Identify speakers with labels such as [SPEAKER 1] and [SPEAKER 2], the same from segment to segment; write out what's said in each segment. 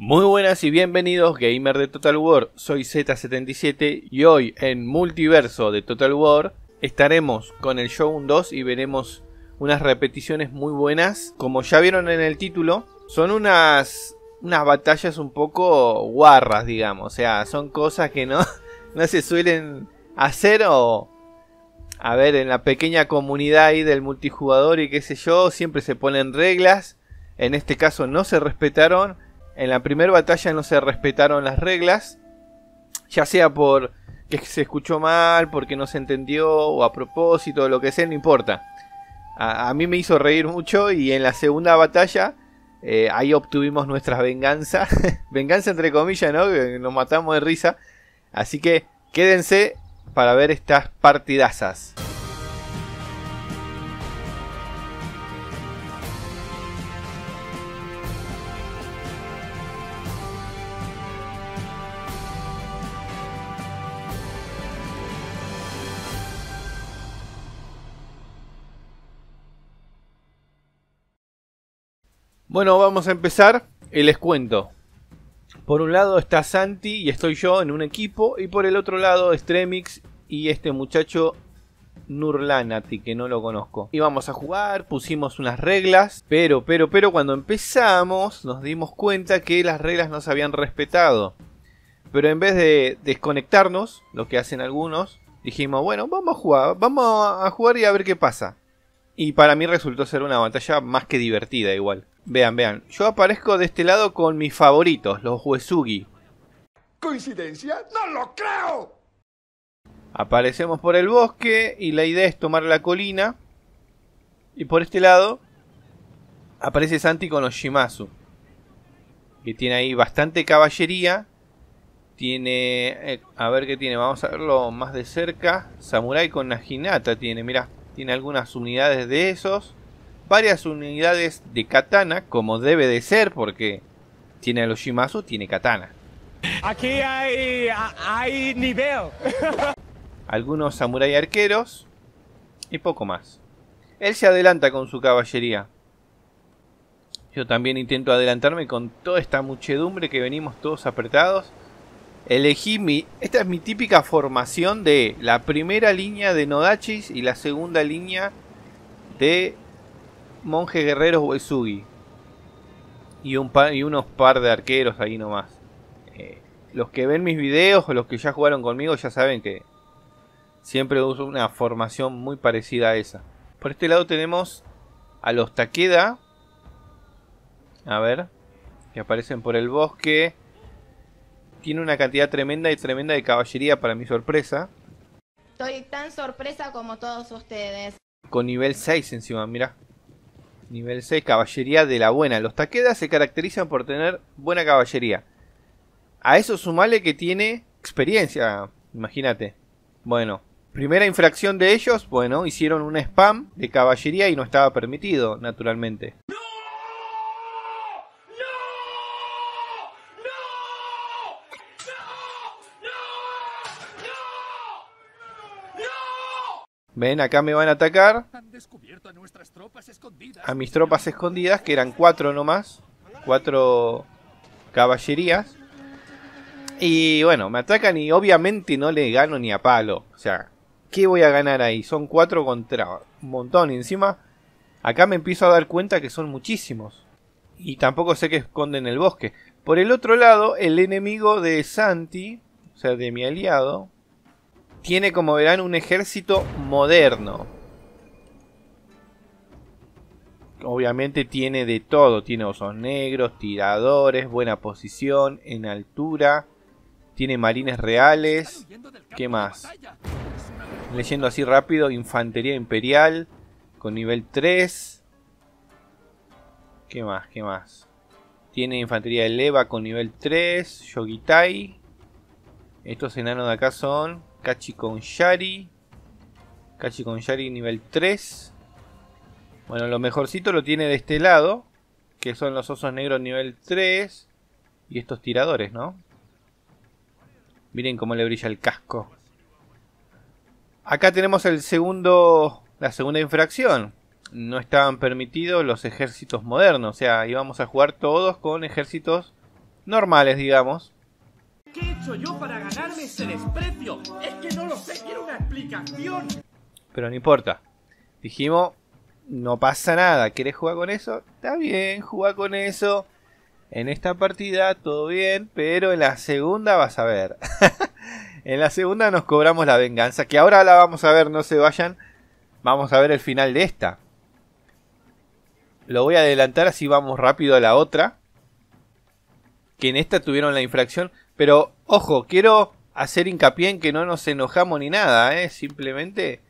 [SPEAKER 1] Muy buenas y bienvenidos gamer de Total War, soy Z77 y hoy en Multiverso de Total War estaremos con el show 2 y veremos unas repeticiones muy buenas. Como ya vieron en el título, son unas, unas batallas un poco guarras, digamos. O sea, son cosas que no, no se suelen hacer o... A ver, en la pequeña comunidad ahí del multijugador y qué sé yo, siempre se ponen reglas. En este caso no se respetaron en la primera batalla no se respetaron las reglas, ya sea por que se escuchó mal, porque no se entendió, o a propósito, lo que sea, no importa. A, mí me hizo reír mucho y en la segunda batalla eh, ahí obtuvimos nuestra venganza. venganza entre comillas, ¿no? Nos matamos de risa. Así que quédense para ver estas partidazas. Bueno, vamos a empezar el eh, les cuento. Por un lado está Santi y estoy yo en un equipo. Y por el otro lado Stremix y este muchacho Nurlanati, que no lo conozco. Íbamos a jugar, pusimos unas reglas. Pero, pero, pero cuando empezamos nos dimos cuenta que las reglas no se habían respetado. Pero en vez de desconectarnos, lo que hacen algunos, dijimos, bueno, vamos a jugar, vamos a jugar y a ver qué pasa. Y para mí resultó ser una batalla más que divertida igual. Vean, vean. Yo aparezco de este lado con mis favoritos, los Huesugi. ¿Coincidencia? ¡No lo creo! Aparecemos por el bosque y la idea es tomar la colina. Y por este lado aparece Santi con los Que tiene ahí bastante caballería. Tiene... Eh, a ver qué tiene. Vamos a verlo más de cerca. Samurai con Najinata tiene. Mira, tiene algunas unidades de esos varias unidades de katana, como debe de ser, porque tiene a los Shimazu, tiene katana. Aquí hay, hay nivel. Algunos samurai arqueros y poco más. Él se adelanta con su caballería. Yo también intento adelantarme con toda esta muchedumbre que venimos todos apretados. Elegí mi... Esta es mi típica formación de la primera línea de Nodachis y la segunda línea de Monje guerreros Uesugi. Y, un y unos par de arqueros ahí nomás. Eh, los que ven mis videos o los que ya jugaron conmigo ya saben que siempre uso una formación muy parecida a esa. Por este lado tenemos a los Takeda. A ver. Que aparecen por el bosque. Tiene una cantidad tremenda y tremenda de caballería para mi sorpresa. Estoy tan sorpresa como todos ustedes. Con nivel 6 encima, mira. Nivel 6, caballería de la buena. Los taquedas se caracterizan por tener buena caballería. A eso sumale que tiene experiencia, imagínate. Bueno, primera infracción de ellos, bueno, hicieron un spam de caballería y no estaba permitido, naturalmente. Ven, acá me van a atacar a mis tropas escondidas, que eran cuatro nomás. Cuatro caballerías. Y bueno, me atacan y obviamente no le gano ni a palo. O sea, ¿qué voy a ganar ahí? Son cuatro contra un montón. Y encima, acá me empiezo a dar cuenta que son muchísimos. Y tampoco sé qué esconden el bosque. Por el otro lado, el enemigo de Santi, o sea, de mi aliado, tiene como verán un ejército moderno obviamente tiene de todo, tiene osos negros, tiradores, buena posición, en altura, tiene marines reales, ¿qué más? Leyendo así rápido, infantería imperial con nivel 3. ¿Qué más? ¿Qué más? Tiene infantería eleva con nivel 3, Yogitai. Estos enanos de acá son Kachi con Yari. Kachi con Yari nivel 3. Bueno, lo mejorcito lo tiene de este lado, que son los osos negros nivel 3 y estos tiradores, ¿no? Miren cómo le brilla el casco. Acá tenemos el segundo, la segunda infracción. No estaban permitidos los ejércitos modernos, o sea, íbamos a jugar todos con ejércitos normales, digamos. ¿Qué he hecho yo para ganarme ese desprecio? Es que no lo sé, quiero una explicación. Pero no importa. Dijimos, no pasa nada. quieres jugar con eso? Está bien, juega con eso. En esta partida todo bien, pero en la segunda vas a ver. en la segunda nos cobramos la venganza, que ahora la vamos a ver, no se vayan. Vamos a ver el final de esta. Lo voy a adelantar así vamos rápido a la otra. Que en esta tuvieron la infracción. Pero ojo, quiero hacer hincapié en que no nos enojamos ni nada, ¿eh? Simplemente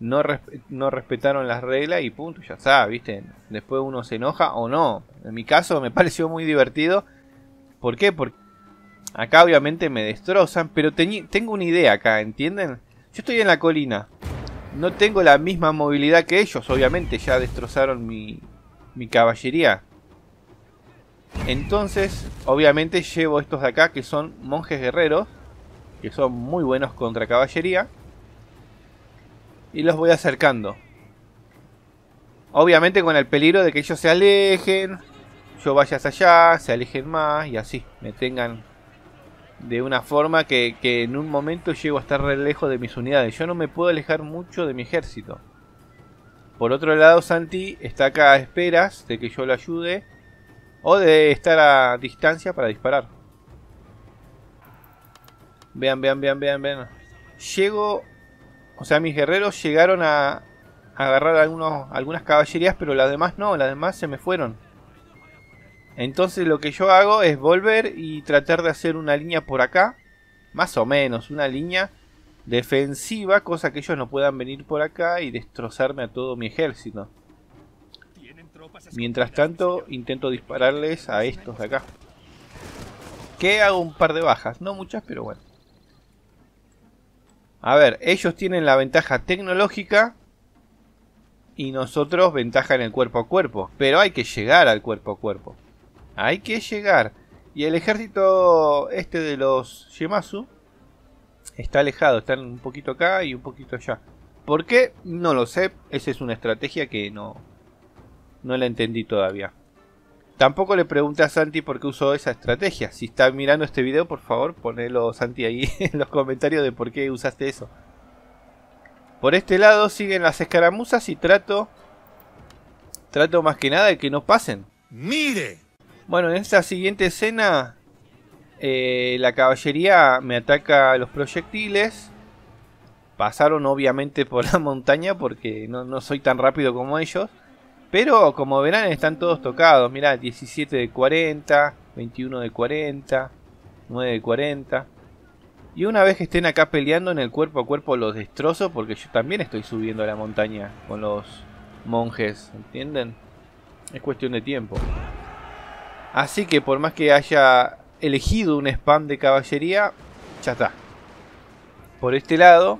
[SPEAKER 1] no, respetaron las reglas y punto, ya está, ¿viste? Después uno se enoja o no. En mi caso me pareció muy divertido. ¿Por qué? Porque acá obviamente me destrozan, pero tengo una idea acá, ¿entienden? Yo estoy en la colina. No tengo la misma movilidad que ellos, obviamente ya destrozaron mi caballería. Entonces, obviamente llevo estos de acá que son monjes guerreros, que son muy buenos contra caballería y los voy acercando. Obviamente con el peligro de que ellos se alejen, yo vaya hacia allá, se alejen más y así me tengan de una forma que, en un momento llego a estar re lejos de mis unidades. Yo no me puedo alejar mucho de mi ejército. Por otro lado, Santi está acá a esperas de que yo lo ayude o de estar a distancia para disparar. Vean, vean, vean, vean, vean. Llego o sea, mis guerreros llegaron a, agarrar algunos, algunas caballerías, pero las demás no, las demás se me fueron. Entonces lo que yo hago es volver y tratar de hacer una línea por acá, más o menos, una línea defensiva, cosa que ellos no puedan venir por acá y destrozarme a todo mi ejército. Mientras tanto, intento dispararles a estos de acá. Que hago un par de bajas, no muchas, pero bueno. A ver, ellos tienen la ventaja tecnológica y nosotros ventaja en el cuerpo a cuerpo. Pero hay que llegar al cuerpo a cuerpo. Hay que llegar. Y el ejército este de los Yemazu está alejado. Están un poquito acá y un poquito allá. ¿Por qué? No lo sé. Esa es una estrategia que no, no la entendí todavía. Tampoco le pregunté a Santi por qué usó esa estrategia. Si está mirando este video, por favor, ponelo Santi ahí en los comentarios de por qué usaste eso. Por este lado siguen las escaramuzas y trato trato más que nada de que no pasen. ¡Mire! Bueno, en esta siguiente escena eh, la caballería me ataca a los proyectiles. Pasaron obviamente por la montaña porque no soy tan rápido como ellos. Pero como verán están todos tocados. Mirá, 17 de 40, 21 de 40, 9 de 40. Y una vez que estén acá peleando en el cuerpo a cuerpo los destrozo porque yo también estoy subiendo a la montaña con los monjes, ¿entienden? Es cuestión de tiempo. Así que por más que haya elegido un spam de caballería, ya está. Por este lado,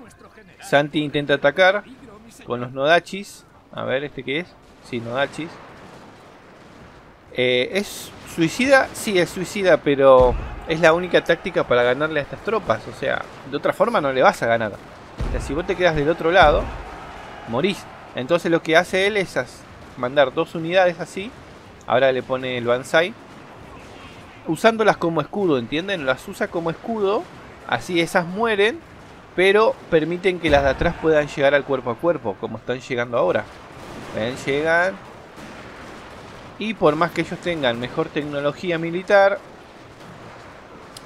[SPEAKER 1] Santi intenta atacar con los nodachis. A ver, ¿este qué es? Sí, no, eh, ¿Es suicida? Sí, es suicida, pero es la única táctica para ganarle a estas tropas. O sea, de otra forma no le vas a ganar. si vos te quedas del otro lado, morís. Entonces lo que hace él es mandar dos unidades así. Ahora le pone el Banzai. Usándolas como escudo, ¿entienden? Las usa como escudo. Así esas mueren. Pero permiten que las de atrás puedan llegar al cuerpo a cuerpo, como están llegando ahora. Ven, llegan. Y por más que ellos tengan mejor tecnología militar,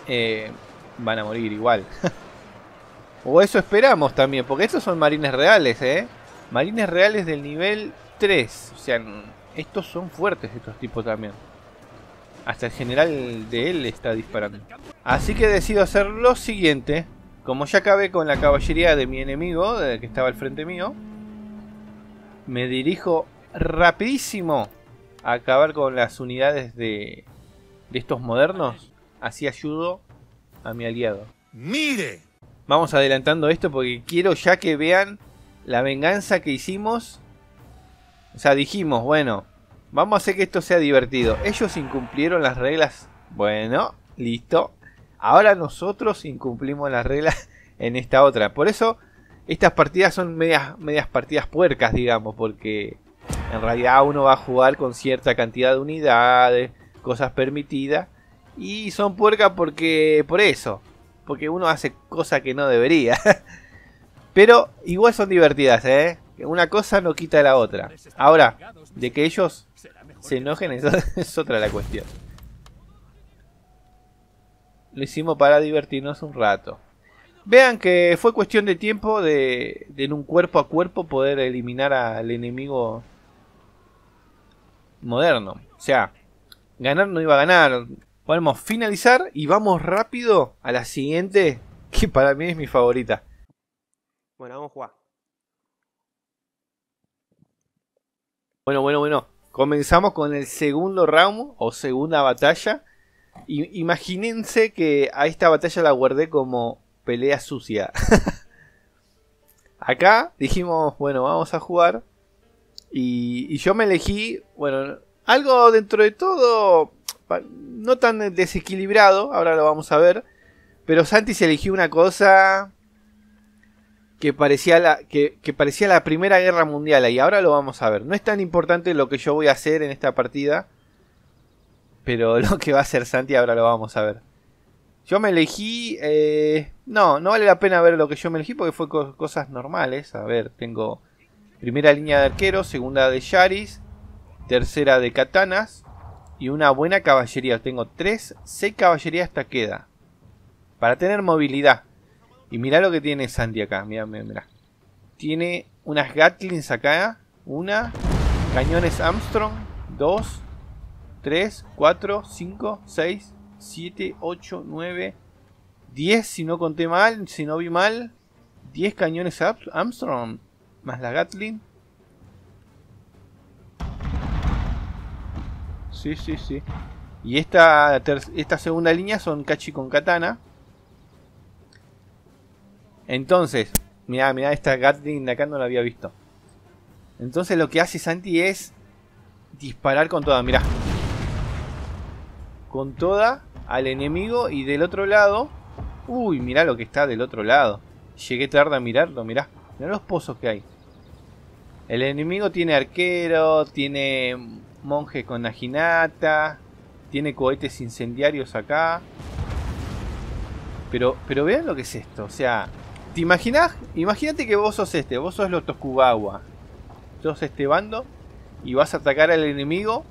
[SPEAKER 1] eh, van a morir igual. o eso esperamos también, porque estos son marines reales, ¿eh? Marines reales del nivel 3. O sea, estos son fuertes, estos tipos también. Hasta el general de él está disparando. Así que decido hacer lo siguiente. Como ya acabé con la caballería de mi enemigo, eh, que estaba al frente mío, me dirijo rapidísimo a acabar con las unidades de, de estos modernos. Así ayudo a mi aliado. ¡Mire! Vamos adelantando esto porque quiero ya que vean la venganza que hicimos. O sea, dijimos, bueno, vamos a hacer que esto sea divertido. Ellos incumplieron las reglas. Bueno, listo. Ahora nosotros incumplimos las reglas en esta otra. Por eso estas partidas son medias, medias partidas puercas, digamos, porque en realidad uno va a jugar con cierta cantidad de unidades, cosas permitidas, y son puercas porque por eso, porque uno hace cosas que no debería. Pero igual son divertidas, ¿eh? Una cosa no quita la otra. Ahora, de que ellos se enojen es otra la cuestión. Lo hicimos para divertirnos un rato. Vean que fue cuestión de tiempo de, en un cuerpo a cuerpo poder eliminar al enemigo moderno. O sea, ganar no iba a ganar. Podemos finalizar y vamos rápido a la siguiente, que para mí es mi favorita. Bueno, vamos a jugar. Bueno, bueno, bueno. Comenzamos con el segundo round o segunda batalla. imagínense que a esta batalla la guardé como pelea sucia. Acá dijimos, bueno, vamos a jugar. Y, yo me elegí, bueno, algo dentro de todo no tan desequilibrado, ahora lo vamos a ver. Pero Santi se eligió una cosa que parecía la, que, que parecía la Primera Guerra Mundial y ahora lo vamos a ver. No es tan importante lo que yo voy a hacer en esta partida, pero lo que va a hacer Santi ahora lo vamos a ver. Yo me elegí. Eh, no, no vale la pena ver lo que yo me elegí porque fue cosas normales. A ver, tengo primera línea de arqueros, segunda de Yaris, tercera de katanas y una buena caballería. Tengo tres, seis caballería hasta queda. Para tener movilidad. Y mirá lo que tiene Sandy acá. Mirá, mirá, mirá. Tiene unas Gatlings acá. Una. Cañones Armstrong. dos, tres, cuatro, cinco, seis... 7, 8, 9, 10, si no conté mal, si no vi mal, 10 cañones Armstrong, más la Gatling Sí, sí, sí. Y esta, esta segunda línea son Cachi con Katana. Entonces, mirá, mirá, esta Gatling de acá no la había visto. Entonces lo que hace Santi es disparar con toda, mirá. Con toda al enemigo y del otro lado... Uy, mira lo que está del otro lado. Llegué tarde a mirarlo, mirá. Mirá los pozos que hay. El enemigo tiene arquero, tiene monje con ajinata, tiene cohetes incendiarios acá. Pero, pero vean lo que es esto, o sea, ¿te imaginás... Imagínate que vos sos este, vos sos los Tokugawa. Sos este bando y vas a atacar al enemigo.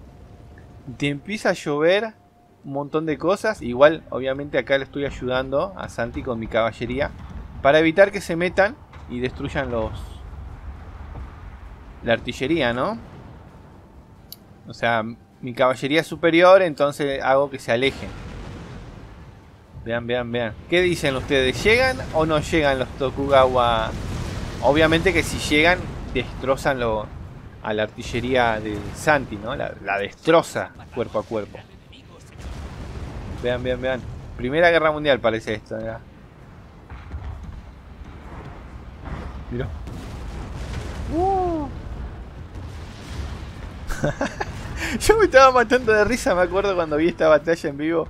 [SPEAKER 1] Te empieza a llover un montón de cosas. Igual, obviamente, acá le estoy ayudando a Santi con mi caballería. Para evitar que se metan y destruyan los... La artillería, ¿no? O sea, mi caballería es superior, entonces hago que se alejen. Vean, vean, vean. ¿Qué dicen ustedes? ¿Llegan o no llegan los Tokugawa? Obviamente que si llegan, destrozan lo, a la artillería de Santi, ¿no? La, la destroza cuerpo a cuerpo. Vean, vean, vean. Primera Guerra Mundial parece esto, mira Mirá. Uh. Yo me estaba matando de risa, me acuerdo cuando vi esta batalla en vivo.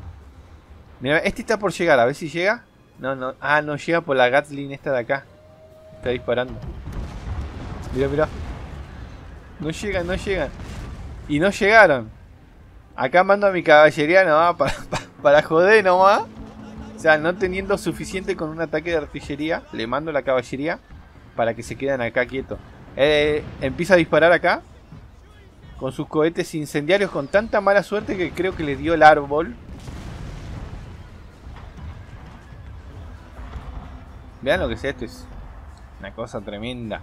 [SPEAKER 1] Mira, este está por llegar, a ver si llega. No, no. Ah, no llega por la Gatling esta de acá. Está disparando. Mira, mira. No llegan, no llegan. Y no llegaron. Acá mando a mi caballería no va para, para joder nomás. O sea, no teniendo suficiente con un ataque de artillería, le mando la caballería para que se queden acá quietos. Eh, empieza a disparar acá con sus cohetes incendiarios con tanta mala suerte que creo que le dio el árbol. Vean lo que es esto, es una cosa tremenda.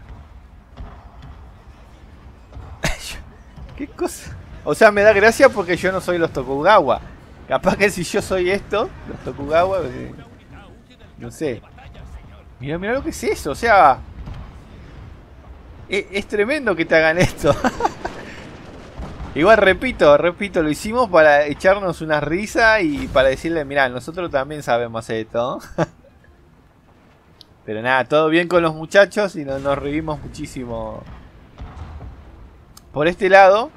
[SPEAKER 1] ¿Qué cosa? O sea, me da gracia porque yo no soy los Tokugawa. Capaz que si yo soy esto, los Tokugawa, eh, no sé. Mira, mira lo que es eso, o sea, e, es, tremendo que te hagan esto. Igual repito, repito, lo hicimos para echarnos una risa y para decirle, mira, nosotros también sabemos esto. Pero nada, todo bien con los muchachos y nos, nos reímos muchísimo. Por este lado,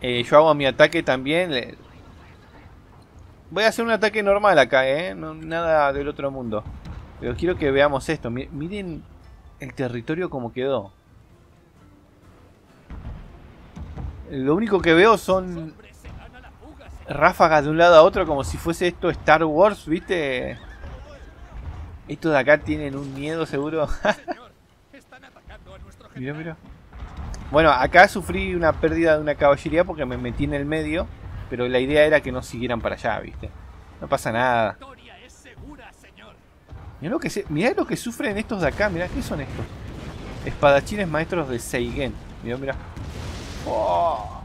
[SPEAKER 1] eh, yo hago mi ataque también. Voy a hacer un ataque normal acá, ¿eh? nada del otro mundo. Pero quiero que veamos esto. Miren el territorio como quedó. Lo único que veo son ráfagas de un lado a otro como si fuese esto Star Wars, ¿viste? Estos de acá tienen un miedo seguro. Mira, mira. Bueno, acá sufrí una pérdida de una caballería porque me metí en el medio. Pero la idea era que no siguieran para allá, ¿viste? No pasa nada. Mirá lo que, lo que sufren estos de acá, mirá, ¿qué son estos? Espadachines maestros de Seigen. Mirá, mirá. ¡Oh!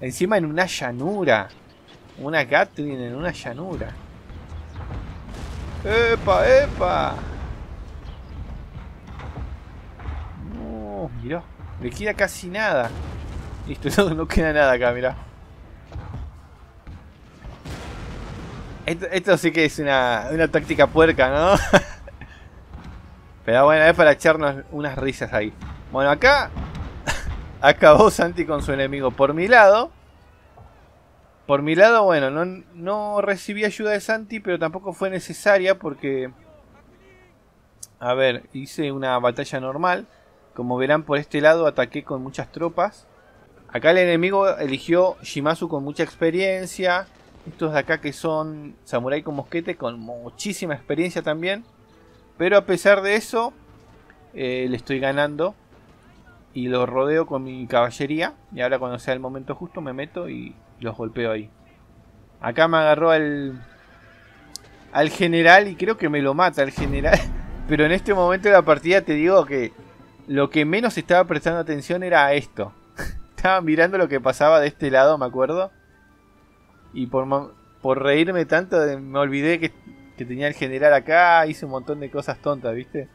[SPEAKER 1] Encima en una llanura. Una Gatlin en una llanura. ¡Epa, epa! No, mirá. Le queda casi nada. Listo, no, no queda nada acá, mirá. Esto, sí que es una, táctica puerca, ¿no? Pero bueno, es para echarnos unas risas ahí. Bueno, acá acabó Santi con su enemigo. Por mi lado, por mi lado, bueno, no, no recibí ayuda de Santi, pero tampoco fue necesaria porque... A ver, hice una batalla normal. Como verán, por este lado ataqué con muchas tropas. Acá el enemigo eligió Shimazu con mucha experiencia. Estos de acá que son samurái con mosquete, con muchísima experiencia también. Pero a pesar de eso, eh, le estoy ganando. Y lo rodeo con mi caballería. Y ahora cuando sea el momento justo me meto y los golpeo ahí. Acá me agarró al, al general y creo que me lo mata el general. Pero en este momento de la partida te digo que lo que menos estaba prestando atención era a esto. estaba mirando lo que pasaba de este lado, me acuerdo. Y por, por reírme tanto, eh, me olvidé que, tenía el general acá, hice un montón de cosas tontas, ¿viste?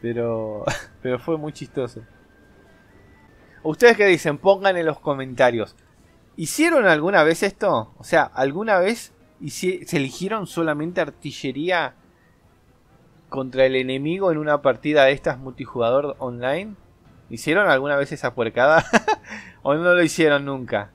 [SPEAKER 1] Pero, pero fue muy chistoso. ¿Ustedes qué dicen? Pongan en los comentarios. ¿Hicieron alguna vez esto? O sea, ¿alguna vez se eligieron solamente artillería contra el enemigo en una partida de estas multijugador online? ¿Hicieron alguna vez esa puercada? ¿O no lo hicieron nunca?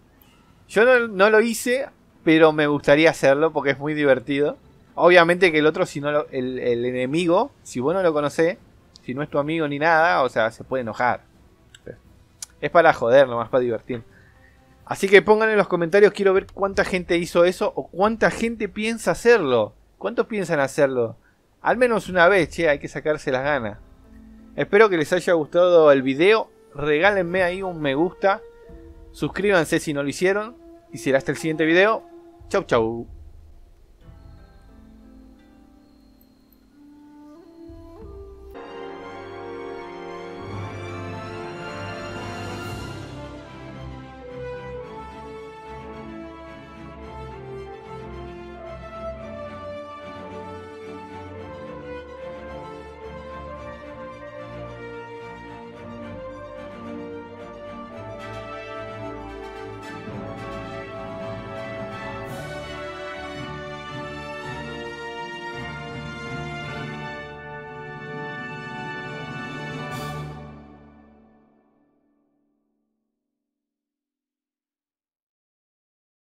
[SPEAKER 1] Yo no, lo hice, pero me gustaría hacerlo porque es muy divertido. Obviamente que el otro, si no el, el, enemigo, si vos no lo conocés, si no es tu amigo ni nada, o sea, se puede enojar. Es para joder, nomás para divertir. Así que pongan en los comentarios, quiero ver cuánta gente hizo eso o cuánta gente piensa hacerlo. ¿Cuántos piensan hacerlo? Al menos una vez, che, hay que sacarse las ganas. Espero que les haya gustado el video. Regálenme ahí un me gusta Suscríbanse si no lo hicieron. Y será hasta el siguiente video. Chau, chau.